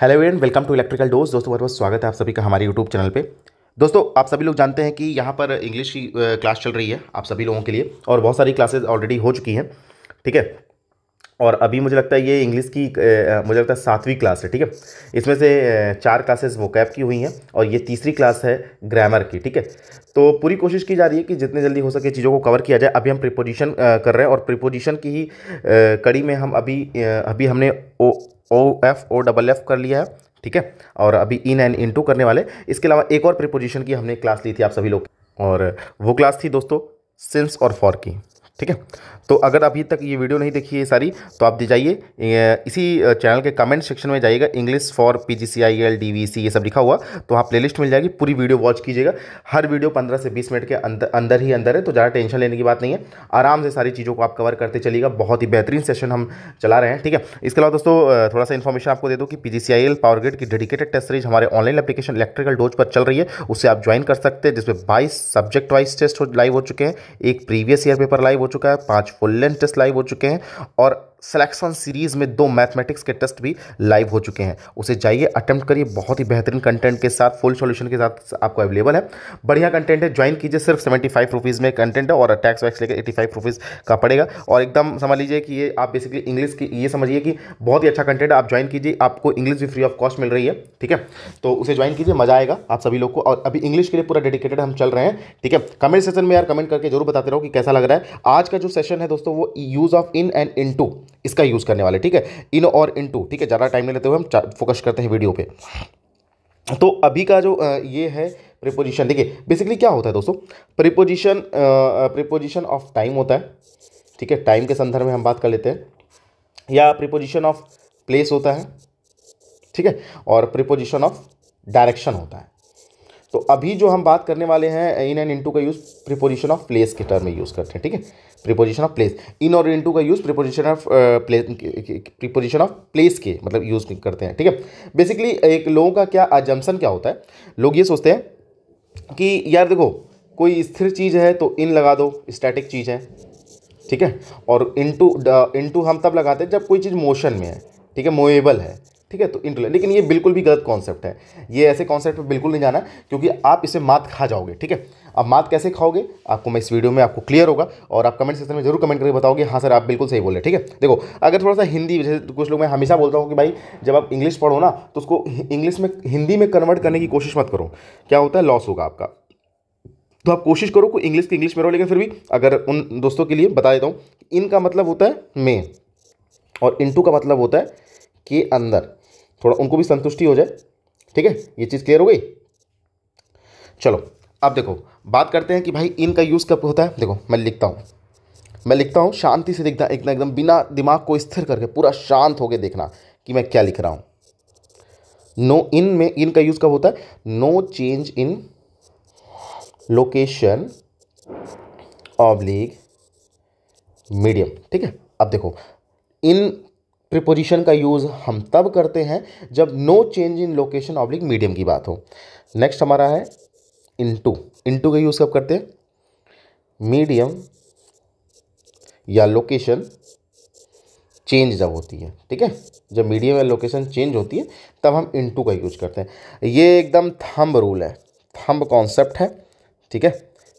Hello everyone welcome to electrical dose दोस्तों बहुत बहुत स्वागत है आप सभी का हमारे यूट्यूब चैनल पे दोस्तों आप सभी लोग जानते हैं कि यहाँ पर इंग्लिश की क्लास चल रही है आप सभी लोगों के लिए और बहुत सारी क्लासेज ऑलरेडी हो चुकी हैं ठीक है और अभी मुझे लगता है ये इंग्लिश की मुझे लगता है सातवीं क्लास है ठीक है इसमें से चार क्लासेस वोकैब की हुई हैं और ये तीसरी क्लास है ग्रामर की ठीक है तो पूरी कोशिश की जा रही है कि जितने जल्दी हो सके चीज़ों को कवर किया जाए अभी हम प्रिपोजिशन कर रहे हैं और प्रिपोजिशन की ही कड़ी में हम अभी अभी हमने O O F O double F कर लिया है ठीक है और अभी इन एंड इन टू करने वाले इसके अलावा एक और प्रिपोजिशन की हमने क्लास ली थी आप सभी लोग और वो क्लास थी दोस्तों सिंस और फॉर की ठीक है तो अगर अभी तक ये वीडियो नहीं देखी है सारी तो आप जाइए इसी चैनल के कमेंट सेक्शन में जाइएगा English for P G C I L D V C ये सब लिखा हुआ तो वहाँ प्लेलिस्ट मिल जाएगी पूरी वीडियो वॉच कीजिएगा हर वीडियो पंद्रह से बीस मिनट के अंदर अंदर ही अंदर है तो ज़्यादा टेंशन लेने की बात नहीं है आराम से सारी चीज़ों को आप कवर करते चलिएगा बहुत ही बेहतरीन सेशन हम चला रहे हैं ठीक है इसके अलावा दोस्तों थोड़ा सा इन्फॉर्मेशन आपको दे दो कि P G C I L power grid की डेडिकेटेड टेस्ट सीरीज हमारे ऑनलाइन एप्लीकेशन इलेक्ट्रिकल डोज पर चल रही है उससे आप ज्वाइन कर सकते हैं जिसमें बाईस सब्जेक्ट वाइज टेस्ट लाइव हो चुके हैं एक प्रीवियस ईयर पेपर लाइव हो चुका है पांच फुल लेंथ टेस्ट लाइव हो चुके हैं और सिलेक्शन सीरीज़ में दो मैथमेटिक्स के टेस्ट भी लाइव हो चुके हैं उसे जाइए अटेम्प्ट करिए बहुत ही बेहतरीन कंटेंट के साथ फुल सॉल्यूशन के साथ आपको अवेलेबल है बढ़िया कंटेंट है ज्वाइन कीजिए सिर्फ सेवेंटी फाइव रुपीज़ में कंटेंट है और टैक्स वैक्स लेकर एटी फाइव रुपीज़ का पड़ेगा और एकदम समझ लीजिए कि ये आप बेसिकली इंग्लिश की ये समझिए कि बहुत ही अच्छा कंटेंट है आप ज्वाइन कीजिए आपको इंग्लिश भी फ्री ऑफ कॉस्ट मिल रही है ठीक है तो उसे ज्वाइन कीजिए मजा आएगा आप सभी लोग को और अभी इंग्लिश के लिए पूरा डेडिकेटेड हम चल रहे हैं ठीक है कमेंट सेशन में यार कमेंट करके जरूर बताते रहो कि कैसा लग रहा है आज का जो सेशन है दोस्तों वो use of in and into इसका यूज़ करने वाले ठीक है इन और इन टू ठीक है ज़्यादा टाइम नहीं लेते हुए हम फोकस करते हैं वीडियो पे तो अभी का जो ये है प्रिपोजिशन देखिए बेसिकली क्या होता है दोस्तों प्रिपोजिशन प्रिपोजिशन ऑफ टाइम होता है ठीक है टाइम के संदर्भ में हम बात कर लेते हैं या प्रिपोजिशन ऑफ प्लेस होता है ठीक है और प्रिपोजिशन ऑफ डायरेक्शन होता है तो अभी जो हम बात करने वाले हैं इन एंड इनटू का यूज़ प्रिपोजिशन ऑफ प्लेस के टर्म में यूज़ करते हैं ठीक है प्रिपोजिशन ऑफ प्लेस इन और इनटू का use preposition of place preposition of place के मतलब यूज़ करते हैं ठीक है बेसिकली एक लोगों का क्या अजम्पन क्या होता है लोग ये सोचते हैं कि यार देखो कोई स्थिर चीज़ है तो इन लगा दो स्टैटिक चीज़ है ठीक है और इनटू इनटू uh, हम तब लगाते हैं जब कोई चीज़ मोशन में है ठीक है मोएबल है ठीक है तो इंटू लेकिन ये बिल्कुल भी गलत कॉन्सेप्ट है ये ऐसे कॉन्सेप्ट में बिल्कुल नहीं जाना क्योंकि आप इसे मात खा जाओगे ठीक है अब मात कैसे खाओगे आपको मैं इस वीडियो में आपको क्लियर होगा और आप कमेंट सेक्शन में जरूर कमेंट करके बताओगे हाँ सर आप बिल्कुल सही बोले ठीक है देखो अगर थोड़ा सा हिंदी जैसे कुछ लोग मैं हमेशा बोलता हूँ कि भाई जब आप इंग्लिश पढ़ो ना तो उसको इंग्लिश में हिंदी में कन्वर्ट करने की कोशिश मत करो क्या होता है लॉस होगा आपका तो आप कोशिश करो कोई इंग्लिश के इंग्लिश में रहो लेकिन फिर भी अगर उन दोस्तों के लिए बता देता हूँ इनका मतलब होता है मे और इंटू का मतलब होता है के अंदर थोड़ा उनको भी संतुष्टि हो जाए ठीक है ये चीज़ क्लियर हो गई चलो अब देखो बात करते हैं कि भाई इन का यूज़ कब होता है देखो मैं लिखता हूँ मैं लिखता हूँ शांति से देखना एकदम एकदम बिना दिमाग को स्थिर करके पूरा शांत होकर देखना कि मैं क्या लिख रहा हूँ नो इन में इन का यूज़ कब होता है no change in location oblique medium ठीक है अब देखो इन प्रिपोजिशन का यूज़ हम तब करते हैं जब no change in location oblique medium की बात हो नेक्स्ट हमारा है इनटू इनटू का यूज़ कब करते हैं मीडियम या लोकेशन चेंज जब होती है ठीक है जब मीडियम या लोकेशन चेंज होती है तब हम इनटू का यूज करते हैं ये एकदम थंब रूल है थंब कॉन्सेप्ट है ठीक है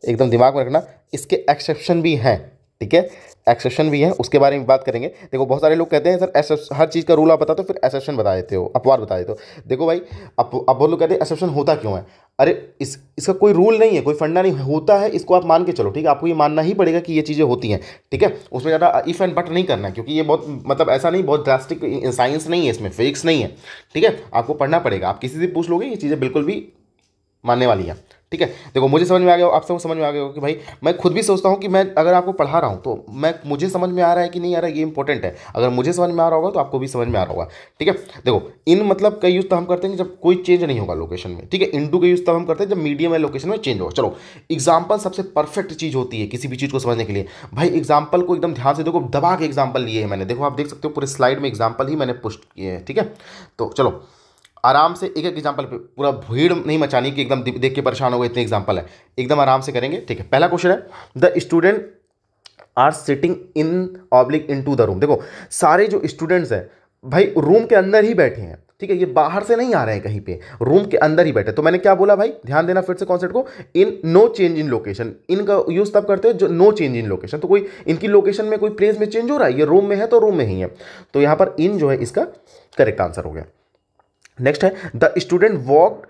एकदम दिमाग में रखना इसके एक्सेप्शन भी हैं ठीक है एक्सेशन भी है उसके बारे में बात करेंगे देखो बहुत सारे लोग कहते हैं सर हर चीज़ का रूल आप बताते दो फिर एक्सेप्शन बता देते हो अपवाद बता देते हो देखो भाई अब अब बहुत लोग कहते हैं एक्सेप्शन होता क्यों है अरे इस इसका कोई रूल नहीं है कोई फंडा नहीं होता है इसको आप मान के चलो ठीक है आपको ये मानना ही पड़ेगा कि ये चीज़ें होती हैं ठीक है उसमें ज़्यादा इफ एंड बट नहीं करना है क्योंकि ये बहुत मतलब ऐसा नहीं बहुत ड्रास्टिक साइंस नहीं है इसमें फिजिक्स नहीं है ठीक है आपको पढ़ना पड़ेगा आप किसी से पूछ लोगे ये चीज़ें बिल्कुल भी मानने वाली है ठीक है देखो मुझे समझ में आ गया आप सबको समझ में आ गया कि भाई मैं खुद भी सोचता हूँ कि मैं अगर आपको पढ़ा रहा हूँ तो मैं मुझे समझ में आ रहा है कि नहीं आ रहा है ये इंपॉर्टेंट है अगर मुझे समझ में आ रहा होगा तो आपको भी समझ में आ रहा होगा ठीक है देखो इन मतलब का यूज़ तो हम करते हैं जब कोई चेंज नहीं होगा लोकेशन में ठीक है इंटू का यूज़ तब हम करते हैं जब मीडियम या लोकेशन में चेंज होगा चलो एग्जाम्पल सबसे परफेक्ट चीज़ होती है किसी भी चीज़ को समझने के लिए भाई एग्जाम्पल को एकदम ध्यान से देखो दबा के एग्जाम्पल लिए है मैंने देखो आप देख सकते हो पूरे स्लाइड में एग्जाम्पल ही मैंने पुष्ट किए हैं ठीक है तो चलो आराम से एक एक एग्जाम्पल पे पूरा भीड़ नहीं मचानी कि एकदम देख के परेशान हो गए इतने एग्जाम्पल है एकदम आराम से करेंगे ठीक है पहला क्वेश्चन है the student are sitting in oblique into the room देखो सारे जो स्टूडेंट्स हैं भाई रूम के अंदर ही बैठे हैं ठीक है ये बाहर से नहीं आ रहे हैं कहीं पे रूम के अंदर ही बैठे तो मैंने क्या बोला भाई ध्यान देना फिर से कॉन्सेप्ट को in no change in location इनका यूज तब करते हैं जो नो चेंज इन लोकेशन तो कोई इनकी लोकेशन में कोई प्लेस में चेंज हो रहा है ये रूम में है तो रूम में ही है तो यहाँ पर इन जो है इसका करेक्ट आंसर हो गया नेक्स्ट है the student walk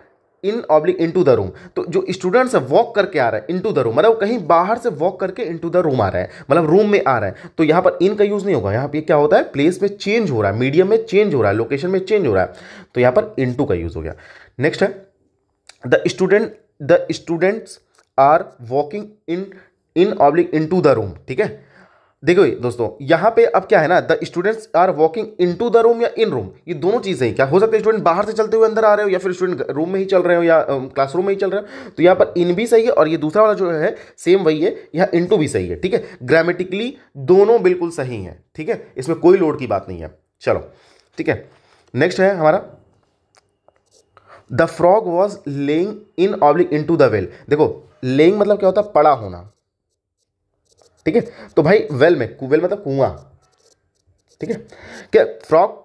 in oblique into the room तो जो स्टूडेंट्स है वॉक करके आ रहा है इन टू द रूम मतलब कहीं बाहर से वॉक करके इन टू द रूम आ रहा है मतलब रूम में आ रहा है तो यहाँ पर इन का यूज़ नहीं होगा यहाँ पे क्या होता है प्लेस में चेंज हो रहा है मीडियम में चेंज हो रहा है लोकेशन में चेंज हो रहा है तो यहाँ पर इन टू का यूज़ हो गया नेक्स्ट है the student the students are walking in in oblique into the room ठीक है देखो दोस्तों यहाँ पे अब क्या है ना the students are walking into the room या इन रूम ये दोनों चीज़ें ही क्या हो सकता है स्टूडेंट बाहर से चलते हुए अंदर आ रहे हो या फिर स्टूडेंट रूम में ही चल रहे हो या क्लासरूम um, में ही चल रहे हो तो यहाँ पर इन भी सही है और ये दूसरा वाला जो है सेम वही है यहाँ इन टू भी सही है ठीक है ग्रामेटिकली दोनों बिल्कुल सही हैं ठीक है इसमें कोई लोड की बात नहीं है चलो ठीक है नेक्स्ट है हमारा the frog was lying in oblique into the well देखो लेइंग मतलब क्या होता है पड़ा होना ठीक है तो भाई वेल में वेल मतलब कुआं ठीक है क्या frog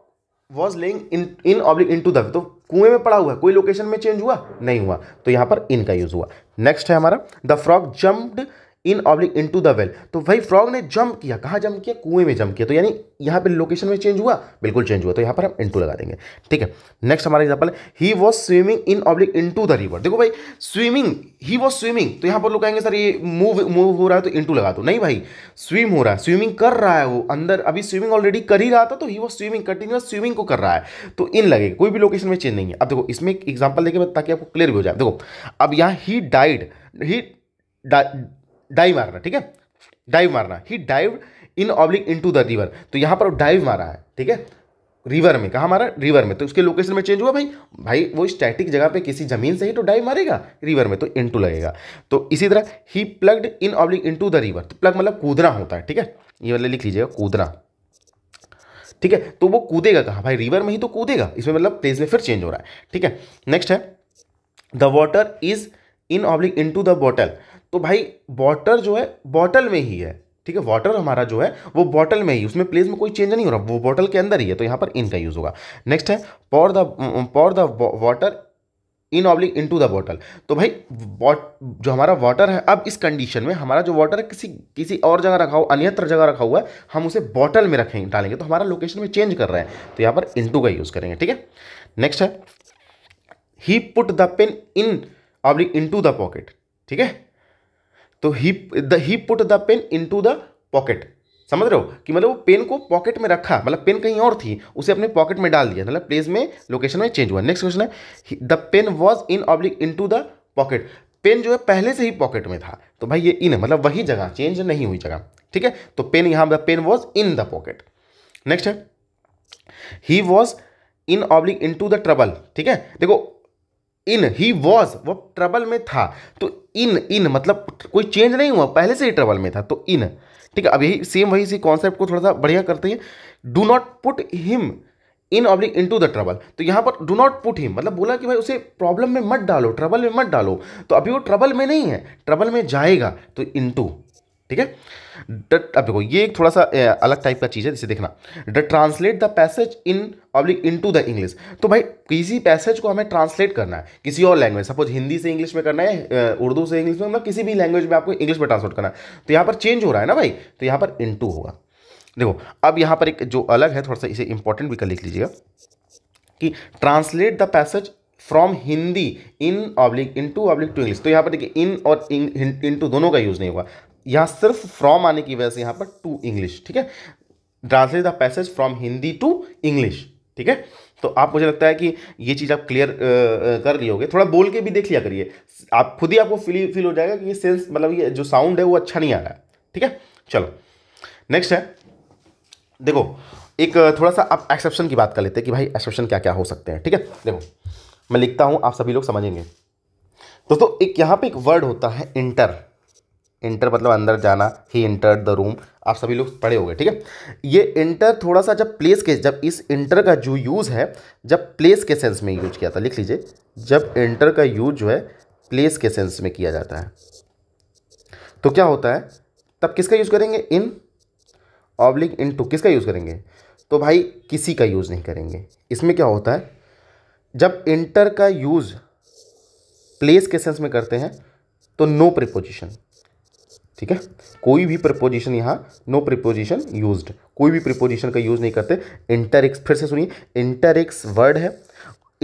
was lying in in oblique into तो कुएं में पड़ा हुआ है कोई लोकेशन में चेंज हुआ नहीं हुआ तो यहाँ पर इन का यूज हुआ नेक्स्ट है हमारा the frog jumped in oblique into the well तो वही फ्रॉग ने जंप किया कहाँ जंप किया कुएं में जंप किया तो यानी यहाँ पे लोकेशन में चेंज हुआ बिल्कुल चेंज हुआ तो यहाँ पर हम इनटू लगा देंगे ठीक है नेक्स्ट हमारा example he was swimming in oblique in the river देखो भाई स्विमिंग ही वॉज स्विमिंग तो यहाँ पर लोग कहेंगे सर ये मूव मूव हो रहा है तो इंटू लगा दो नहीं भाई स्विम हो रहा है स्विमिंग कर रहा है वो अंदर अभी स्विमिंग ऑलरेडी कर ही रहा था तो he was swimming continuous swimming को कर रहा है तो इन लगेगा कोई भी लोकेशन में चेंज नहीं है अब देखो इसमें एक एग्जाम्पल देखे ताकि आपको क्लियर भी हो जाए देखो अब यहाँ ही डाइड ही डाइव मारना ठीक है डाइव मारना he dive in oblique into the river तो यहां पर डाइव मारा है ठीक है रिवर में कहा मारा रिवर में तो उसके लोकेशन में चेंज हुआ भाई भाई वो स्टैटिक जगह पे किसी जमीन से ही तो डाइव मारेगा रिवर में तो इन टू लगेगा तो इसी तरह he plunged in oblique into the river तो प्लग मतलब कूदना होता है ठीक है ये वाले लिख लीजिएगा कूदना ठीक है तो वो कूदेगा कहा भाई रिवर में ही तो कूदेगा इसमें मतलब प्लेस में फिर चेंज हो रहा है ठीक है नेक्स्ट है the water is in oblique into the bottle तो भाई वाटर जो है बॉटल में ही है ठीक है वाटर हमारा जो है वो बॉटल में ही उसमें प्लेस में कोई चेंज नहीं हो रहा वो बॉटल के अंदर ही है तो यहाँ पर इन का यूज़ होगा नेक्स्ट है pour the pour the water in oblique into the bottle तो भाई वॉट जो हमारा वाटर है अब इस कंडीशन में हमारा जो वाटर है किसी किसी और जगह रखा हुआ अन्यत्र जगह रखा हुआ है हम उसे बॉटल में रखेंगे डालेंगे तो हमारा लोकेशन में चेंज कर रहे हैं तो यहाँ पर इंटू का यूज़ करेंगे ठीक है नेक्स्ट है he put the pen in oblique into the pocket ठीक है तो he the he put the pen into the pocket समझ रहे हो कि मतलब वो पेन को पॉकेट में रखा मतलब पेन कहीं और थी उसे अपने पॉकेट में डाल दिया मतलब प्लेस में लोकेशन में चेंज हुआ नेक्स्ट क्वेश्चन है the pen was in oblique into the pocket pen जो है पहले से ही पॉकेट में था तो भाई ये इन मतलब वही जगह चेंज नहीं हुई जगह ठीक है तो पेन यहाँ the pen was in the pocket next है he was in oblique into the trouble ठीक है देखो इन ही वॉज वो ट्रबल में था तो इन इन मतलब कोई चेंज नहीं हुआ पहले से ही ट्रेवल में था तो इन ठीक है अब यही सेम वही इसी कॉन्सेप्ट को थोड़ा सा बढ़िया करते हैं do not put him in oblique into the trouble तो यहाँ पर डू नॉट पुट हिम मतलब बोला कि भाई उसे प्रॉब्लम में मत डालो ट्रबल में मत डालो तो अभी वो ट्रबल में नहीं है ट्रबल में जाएगा तो इन टू ठीक है अब देखो ये एक थोड़ा सा अलग टाइप का चीज़ है जिसे देखना the translate the passage in public into the English तो भाई किसी पैसेज को हमें ट्रांसलेट करना है किसी और लैंग्वेज सपोज हिंदी से इंग्लिश में करना है उर्दू से इंग्लिश में मतलब किसी भी लैंग्वेज में आपको इंग्लिश में ट्रांसलेट करना है तो यहाँ पर चेंज हो रहा है ना भाई तो यहाँ पर इन टू होगा देखो अब यहाँ पर एक जो अलग है थोड़ा सा इसे इंपॉर्टेंट भी कर लिख लीजिएगा कि translate the passage from Hindi in oblique into oblique to English तो यहाँ पर देखिए इन और इन, इन टू दोनों का यूज़ नहीं होगा यहाँ सिर्फ फ्रॉम आने की वजह से यहाँ पर टू इंग्लिश ठीक है translate the passage from Hindi to English ठीक है तो आप मुझे लगता है कि ये चीज़ आप क्लियर कर लियोगे थोड़ा बोल के भी देख लिया करिए आप खुद ही आपको फील फील हो जाएगा कि ये सेंस मतलब ये जो साउंड है वो अच्छा नहीं आ रहा है ठीक है चलो नेक्स्ट है देखो एक थोड़ा सा आप एक्सेप्शन की बात कर लेते हैं कि भाई एक्सेप्शन क्या क्या हो सकते हैं ठीक है देखो मैं लिखता हूँ आप सभी लोग समझेंगे दोस्तों तो एक यहाँ पे एक वर्ड होता है इंटर इंटर मतलब अंदर जाना ही इंटर द रूम आप सभी लोग पढ़े होंगे ठीक है ये इंटर थोड़ा सा जब प्लेस के जब इस इंटर का जो यूज़ है जब प्लेस के सेंस में यूज किया था लिख लीजिए जब इंटर का यूज जो है प्लेस के सेंस में किया जाता है तो क्या होता है तब किसका यूज़ करेंगे इन ऑब्लिक इन टू किसका यूज़ करेंगे तो भाई किसी का यूज़ नहीं करेंगे इसमें क्या होता है जब इंटर का यूज़ प्लेस के सेंस में करते हैं तो नो प्रिपोजिशन ठीक है कोई भी प्रपोजिशन यहाँ नो प्रिपोजिशन यूज्ड कोई भी प्रिपोजिशन का यूज़ नहीं करते इंटरिक्स फिर से सुनिए इंटरएक्स वर्ड है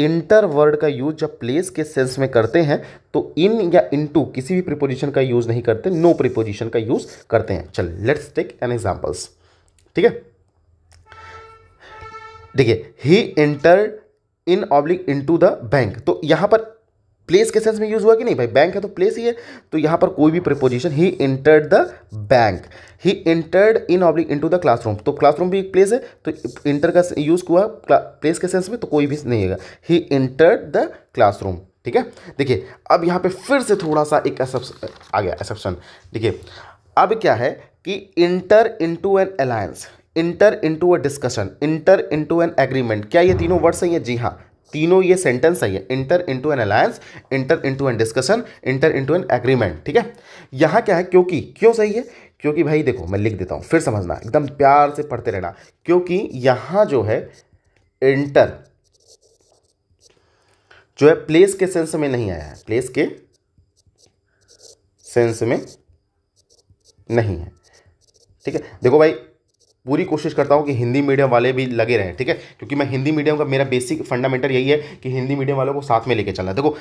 इंटर वर्ड का यूज जब प्लेस के सेंस में करते हैं तो इन या इनटू किसी भी प्रिपोजिशन का यूज़ नहीं करते नो प्रिपोजिशन का यूज़ करते हैं चल लेट्स टेक एन एग्जाम्पल्स ठीक है देखिए he enter in oblique into the bank तो यहां पर प्लेस के सेंस में यूज हुआ कि नहीं भाई बैंक है तो प्लेस ही है तो यहां पर कोई भी preposition he entered the bank he entered in oblique into the classroom तो क्लासरूम भी एक प्लेस है तो इंटर का यूज हुआ प्लेस के सेंस में तो कोई भी नहीं आएगा ही इंटर्ड द क्लासरूम ठीक है देखिए अब यहां पे फिर से थोड़ा सा एक आ गया एक्सेप्शन देखिए अब क्या है कि enter into an alliance enter into a discussion enter into an agreement क्या ये तीनों वर्ड्स हैं ये जी हाँ तीनों ये सेंटेंस सही है enter into an alliance enter into an discussion enter into an agreement ठीक है यहाँ क्या है क्योंकि क्यों सही है क्योंकि भाई देखो मैं लिख देता हूँ फिर समझना एकदम प्यार से पढ़ते रहना क्योंकि यहाँ जो है इंटर जो है प्लेस के सेंस में नहीं आया है प्लेस के सेंस में नहीं है ठीक है देखो भाई पूरी कोशिश करता हूँ कि हिंदी मीडियम वाले भी लगे रहें ठीक है क्योंकि मैं हिंदी मीडियम का मेरा बेसिक फंडामेंटल यही है कि हिंदी मीडियम वालों को साथ में लेके चलना देखो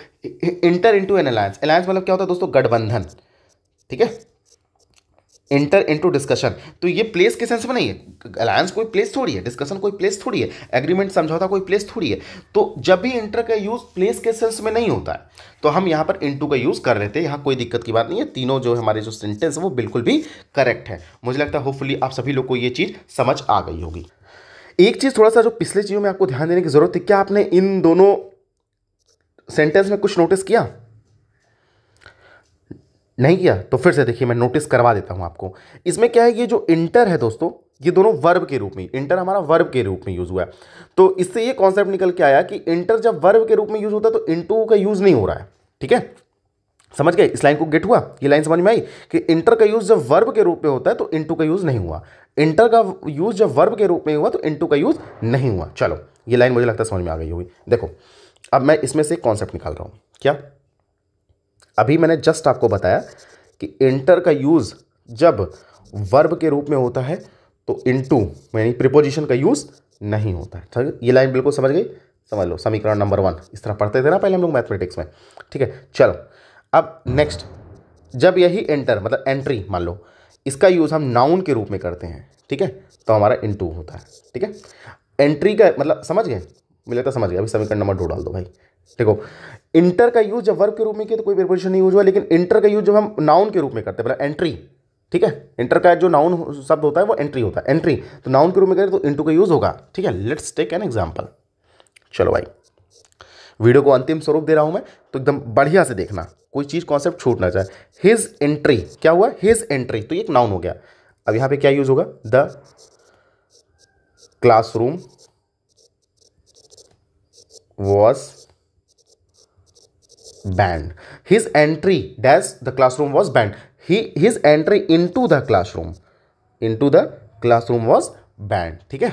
enter into an alliance alliance मतलब क्या होता है दोस्तों गठबंधन ठीक है एंटर इनटू डिस्कशन तो ये प्लेस के सेंस में नहीं है अलायंस कोई प्लेस थोड़ी है डिस्कशन कोई प्लेस थोड़ी है एग्रीमेंट समझौता कोई प्लेस थोड़ी है तो जब भी इंटर का यूज़ प्लेस के सेंस में नहीं होता है तो हम यहाँ पर इंटू का यूज़ कर रहे थे यहाँ कोई दिक्कत की बात नहीं है तीनों जो हमारे जो सेंटेंस है वो बिल्कुल भी करेक्ट है मुझे लगता है होपफुली आप सभी लोग को ये चीज़ समझ आ गई होगी एक चीज़ थोड़ा सा जो पिछले चीज़ों में आपको ध्यान देने की ज़रूरत है क्या आपने इन दोनों सेंटेंस में कुछ नोटिस किया नहीं किया तो फिर से देखिए मैं नोटिस करवा देता हूँ आपको इसमें क्या है ये जो इंटर है दोस्तों ये दोनों वर्ब के रूप में इंटर हमारा वर्ब के रूप में यूज़ हुआ है तो इससे ये कॉन्सेप्ट निकल के आया कि इंटर जब वर्ब के रूप में यूज़ होता है तो इंटू का यूज़ नहीं हो रहा है ठीक है समझ गए इस लाइन को गेट हुआ ये लाइन समझ में आई कि इंटर का यूज़ जब वर्ब के रूप में होता है तो इंटू का यूज़ नहीं हुआ इंटर का यूज़ जब वर्ब के रूप में हुआ तो इंटू का यूज़ नहीं हुआ चलो ये लाइन मुझे लगता है समझ में आ गई होगी देखो अब मैं इसमें से कॉन्सेप्ट निकाल रहा हूँ क्या अभी मैंने जस्ट आपको बताया कि इंटर का यूज़ जब वर्ब के रूप में होता है तो इंटू यानी प्रिपोजिशन का यूज़ नहीं होता है ठीक ये लाइन बिल्कुल समझ गई समझ लो समीकरण नंबर वन इस तरह पढ़ते थे ना पहले हम लोग मैथमेटिक्स में ठीक है चलो अब नेक्स्ट जब यही एंटर मतलब एंट्री मान लो इसका यूज़ हम नाउन के रूप में करते हैं ठीक है तो हमारा इंटू होता है ठीक है एंट्री का मतलब समझ गए मिले तो समझ गया अभी समीकरण नंबर दो डाल दो भाई देखो इंटर का यूज जब वर्ब के रूप में किया तो कोई प्रिपोजिशन नहीं यूज हुआ लेकिन इंटर का यूज जब हम नाउन के रूप में करते हैं एंट्री ठीक है इंटर का जो नाउन शब्द होता है वो एंट्री होता है एंट्री तो नाउन के रूप में करें तो इंटू का यूज होगा ठीक है लेट्स टेक एन एग्जाम्पल चलो भाई वीडियो को अंतिम स्वरूप दे रहा हूं मैं तो एकदम बढ़िया से देखना कोई चीज़ कॉन्सेप्ट छूट ना जाए हिज एंट्री क्या हुआ हिज एंट्री तो एक नाउन हो गया अब यहां पे क्या यूज होगा the classroom was banned. His entry, dash, the classroom was banned. He, his entry into the classroom, into the classroom was banned. ठीक है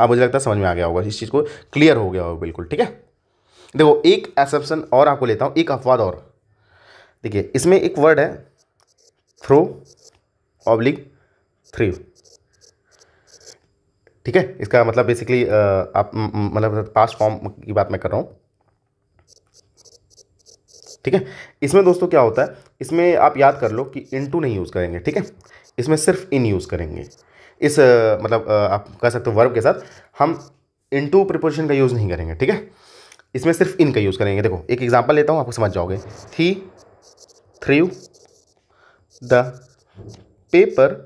अब मुझे लगता है समझ में आ गया होगा इस चीज़ को क्लियर हो गया होगा बिल्कुल ठीक है देखो एक एक्सेप्शन और आपको लेता हूं एक अफवाद और देखिए इसमें एक वर्ड है थ्रो ऑब्लिक थ्री ठीक है इसका मतलब बेसिकली आप मतलब पास्ट फॉर्म की बात मैं कर रहा हूं ठीक है इसमें दोस्तों क्या होता है इसमें आप याद कर लो कि इन टू नहीं यूज़ करेंगे ठीक है इसमें सिर्फ इन यूज़ करेंगे इस मतलब आप कह सकते हो वर्ब के साथ हम इन टू प्रिपोजिशन का यूज़ नहीं करेंगे ठीक है इसमें सिर्फ इन का यूज़ करेंगे देखो एक एग्जाम्पल लेता हूँ आपको समझ जाओगे थी थ्रू द पेपर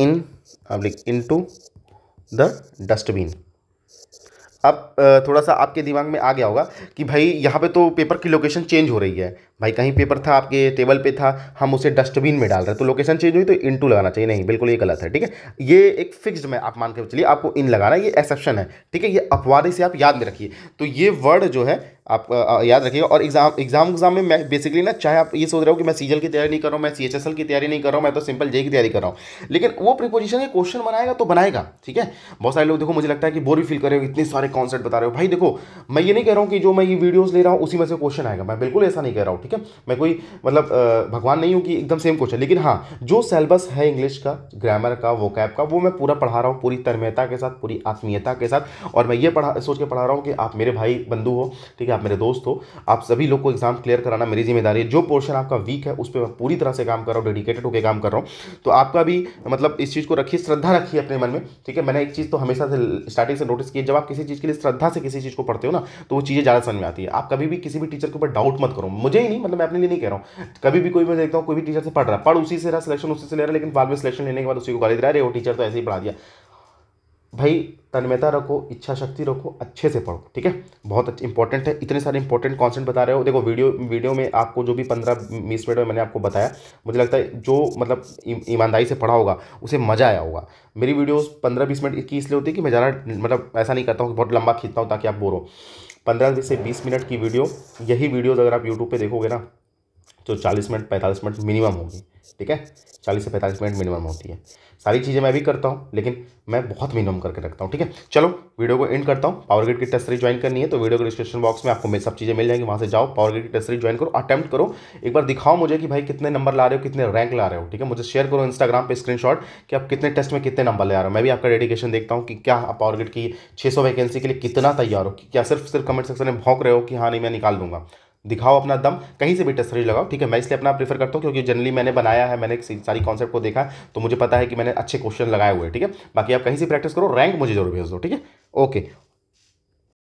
इन आप लिख इन टू द डस्टबिन अब थोड़ा सा आपके दिमाग में आ गया होगा कि भाई यहाँ पे तो पेपर की लोकेशन चेंज हो रही है भाई कहीं पेपर था आपके टेबल पे था हम उसे डस्टबिन में डाल रहे तो लोकेशन चेंज हुई तो इन टू लगाना चाहिए नहीं बिल्कुल ये गलत है ठीक है ये एक फिक्स्ड में आप मान के चलिए आपको इन लगाना ये एक्सेप्शन है ठीक है ये अपवाद से आप याद में रखिए तो ये वर्ड जो है आप आ, याद रखिएगा और एग्जाम एग्जाम एग्जाम में मैं बेसिकली ना चाहे आप ये सोच रहे हो कि मैं सीजल की तैयारी नहीं कर रहा हूँ मैं सी की तैयारी नहीं कर रहा हूँ मैं तो सिंपल जे e e की तैयारी कर रहा हूँ लेकिन वो प्रिपोजिशन है क्वेश्चन बनाएगा तो बनाएगा ठीक है बहुत सारे लोग देखो मुझे लगता है कि बोर भी फील कर रहे हो इतने सारे कॉन्सेप्ट बता रहे हो भाई देखो मैं ये नहीं कह रहा हूँ कि जो मैं ये वीडियोज़ ले रहा हूँ उसी में से क्वेश्चन आएगा मैं बिल्कुल ऐसा नहीं कह रहा हूँ ठीक है मैं कोई मतलब भगवान नहीं हूँ कि एकदम सेम क्वेश्चन लेकिन हाँ जो सेलेबस है इंग्लिश का ग्रामर का वो का वो मैं पूरा पढ़ा रहा हूँ पूरी तरमयता के साथ पूरी आत्मीयता के साथ और मैं ये पढ़ा सोच के पढ़ा रहा हूँ कि आप मेरे भाई बंधु हो ठीक है आप मेरे दोस्त हो आप सभी लोग को एग्जाम क्लियर कराना मेरी जिम्मेदारी है जो पोर्शन आपका वीक है उस पर मैं पूरी तरह से काम कर रहा हूँ डेडिकेटेड होकर काम कर रहा हूँ तो आपका भी मतलब इस चीज़ को रखिए श्रद्धा रखिए अपने मन में ठीक है मैंने एक चीज़ तो हमेशा से स्टार्टिंग से नोटिस की जब आप किसी चीज़ के लिए श्रद्धा से किसी चीज़ को पढ़ते हो ना तो वो चीज़ें ज़्यादा समझ में आती है आप कभी भी किसी भी टीचर के ऊपर डाउट मत करो मुझे ही नहीं मतलब मैं अपने लिए नहीं कह रहा हूँ कभी भी कोई मैं देखता हूँ कोई भी टीचर से पढ़ रहा है पढ़ उसी से रहा सिलेक्शन उसी से ले रहा लेकिन बाद में सिलेक्शन लेने के बाद उसी को गाली दे रहा है वो टीचर तो ऐसे ही पढ़ा दिया भाई तन्मयता रखो इच्छा शक्ति रखो अच्छे से पढ़ो ठीक है बहुत अच्छा इंपॉर्टेंट है इतने सारे इंपॉर्टेंट कॉन्सेंट बता रहे हो देखो वीडियो वीडियो में आपको जो भी पंद्रह बीस मिनट में मैंने आपको बताया मुझे लगता है जो मतलब ईमानदारी से पढ़ा होगा उसे मज़ा आया होगा मेरी वीडियोस पंद्रह बीस मिनट की इसलिए होती है कि मैं ज़्यादा मतलब ऐसा नहीं करता हूँ बहुत लंबा खींचता हूँ ताकि आप बोर पंद्रह से बीस मिनट की वीडियो यही वीडियोज़ अगर आप यूट्यूब पर देखोगे ना तो चालीस मिनट पैंतालीस मिनट मिनिमम होगी ठीक है चालीस से पैंतालीस मिनट मिनिमम होती है सारी चीज़ें मैं भी करता हूँ लेकिन मैं बहुत मिनिमम करके रखता हूँ ठीक है चलो वीडियो को एंड करता हूँ पावर ग्रेड की टेस्ट सीरीज ज्वाइन करनी है तो वीडियो के डिस्क्रिप्शन बॉक्स में आपको सब चीज़ें मिल जाएंगी वहाँ से जाओ पावर ग्रेड की टेस्ट सीरीज ज्वाइन करो अटैम्प्ट करो एक बार दिखाओ मुझे कि भाई कितने नंबर ला रहे हो कितने रैंक ला रहे हो ठीक है मुझे शेयर करो इंस्टाग्राम पर स्क्रीन कि आप कितने टेस्ट में कितने नंबर ले आ रहे हो मैं भी आपका डेडिकेशन देखता हूँ कि क्या आप पावर ग्रेड की छः वैकेंसी के लिए कितना तैयार हो क्या सिर्फ सिर्फ कमेंट सेक्शन में भौंक रहे हो कि हाँ नहीं मैं निकाल दूंगा दिखाओ अपना दम कहीं से भी सीरीज लगाओ ठीक है मैं इसलिए अपना प्रीफर करता हूँ क्योंकि जनरली मैंने बनाया है मैंने सारी कॉन्सेप्ट को देखा तो मुझे पता है कि मैंने अच्छे क्वेश्चन लगाए हुए ठीक है बाकी आप कहीं से प्रैक्टिस करो रैंक मुझे जरूर भेज दो ठीक है ओके